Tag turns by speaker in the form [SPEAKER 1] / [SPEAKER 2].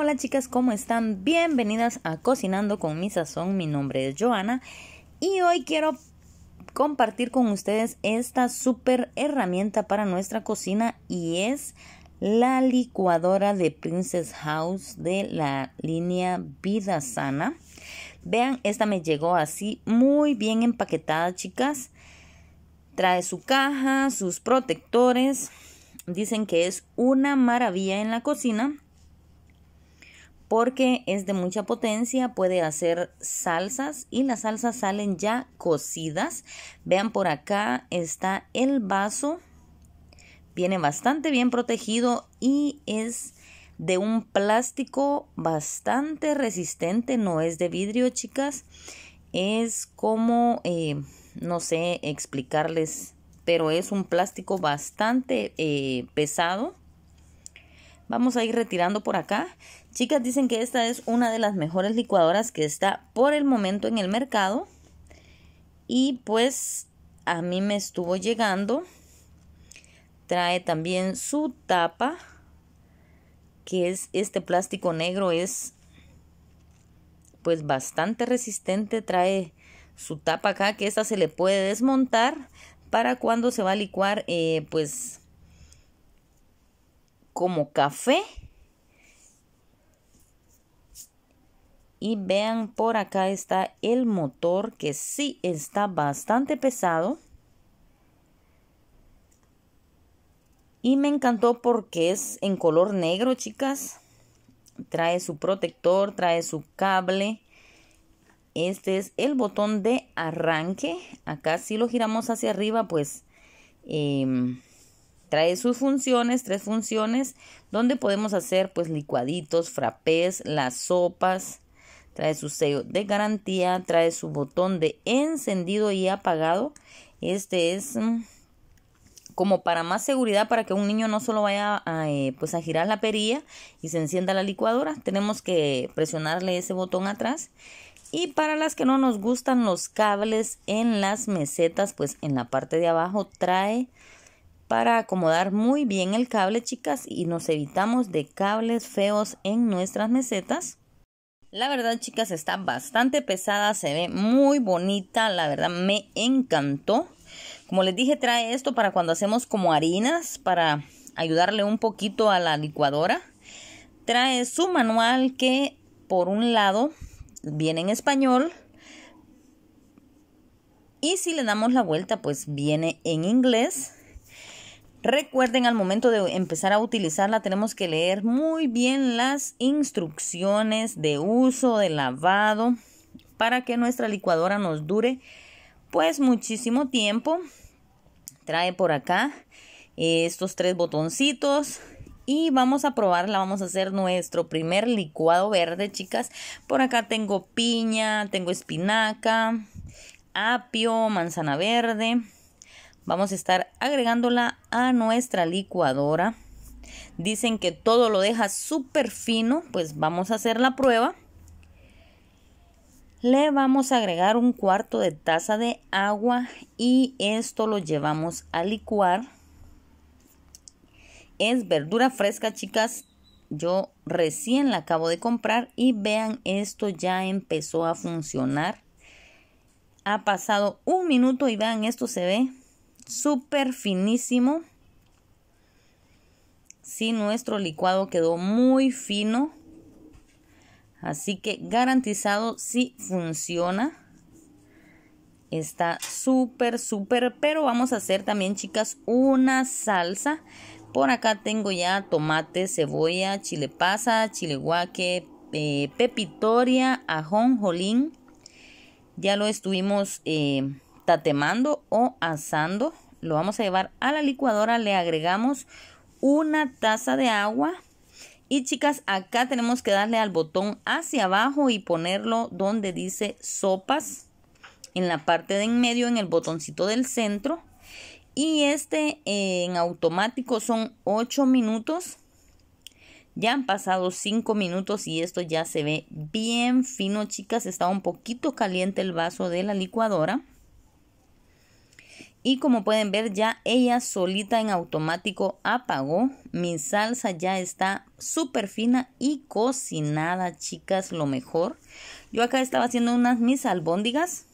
[SPEAKER 1] Hola, chicas, ¿cómo están? Bienvenidas a Cocinando con mi sazón. Mi nombre es Joana y hoy quiero compartir con ustedes esta super herramienta para nuestra cocina y es la licuadora de Princess House de la línea Vida Sana. Vean, esta me llegó así muy bien empaquetada, chicas. Trae su caja, sus protectores. Dicen que es una maravilla en la cocina porque es de mucha potencia, puede hacer salsas y las salsas salen ya cocidas. Vean por acá está el vaso, viene bastante bien protegido y es de un plástico bastante resistente, no es de vidrio chicas, es como, eh, no sé explicarles, pero es un plástico bastante eh, pesado Vamos a ir retirando por acá. Chicas, dicen que esta es una de las mejores licuadoras que está por el momento en el mercado. Y pues a mí me estuvo llegando. Trae también su tapa, que es este plástico negro, es pues bastante resistente. Trae su tapa acá, que esta se le puede desmontar para cuando se va a licuar, eh, pues como café. Y vean por acá está el motor que sí está bastante pesado. Y me encantó porque es en color negro, chicas. Trae su protector, trae su cable. Este es el botón de arranque. Acá si lo giramos hacia arriba, pues em, Trae sus funciones, tres funciones, donde podemos hacer pues licuaditos, frappés, las sopas. Trae su sello de garantía, trae su botón de encendido y apagado. Este es mm, como para más seguridad para que un niño no solo vaya eh, pues a girar la perilla y se encienda la licuadora tenemos que presionarle ese botón atrás y para las que no nos gustan los cables en las mesetas pues en la parte de abajo trae para acomodar muy bien el cable, chicas, y nos evitamos de cables feos en nuestras mesetas. La verdad, chicas, está bastante pesada, se ve muy bonita, la verdad me encantó. Como les dije, trae esto para cuando hacemos como harinas, para ayudarle un poquito a la licuadora. Trae su manual que por un lado viene en español y si le damos la vuelta pues viene en inglés Recuerden al momento de empezar a utilizarla tenemos que leer muy bien las instrucciones de uso, de lavado, para que nuestra licuadora nos dure pues muchísimo tiempo. Trae por acá eh, estos tres botoncitos y vamos a probarla, vamos a hacer nuestro primer licuado verde, chicas. Por acá tengo piña, tengo espinaca, apio, manzana verde, Vamos a estar agregándola a nuestra licuadora. Dicen que todo lo deja súper fino, pues vamos a hacer la prueba. Le vamos a agregar un cuarto de taza de agua y esto lo llevamos a licuar. Es verdura fresca, chicas. Yo recién la acabo de comprar y vean, esto ya empezó a funcionar. Ha pasado un minuto y vean, esto se ve súper finísimo. si nuestro licuado quedó muy fino. Así que garantizado si funciona. Está súper, súper. Pero vamos a hacer también, chicas, una salsa. Por acá tengo ya tomate, cebolla, chile pasa, chile guaque, eh, pepitoria, ajonjolín Ya lo estuvimos... Eh, tatemando o asando. Lo vamos a llevar a la licuadora, le agregamos una taza de agua. Y chicas, acá tenemos que darle al botón hacia abajo y ponerlo donde dice sopas, en la parte de en medio, en el botoncito del centro. Y este eh, en automático son 8 minutos. Ya han pasado 5 minutos y esto ya se ve bien fino, chicas. Está un poquito caliente el vaso de la licuadora. Y como pueden ver ya ella solita en automático apagó. Mi salsa ya está súper fina y cocinada chicas lo mejor. Yo acá estaba haciendo unas mis albóndigas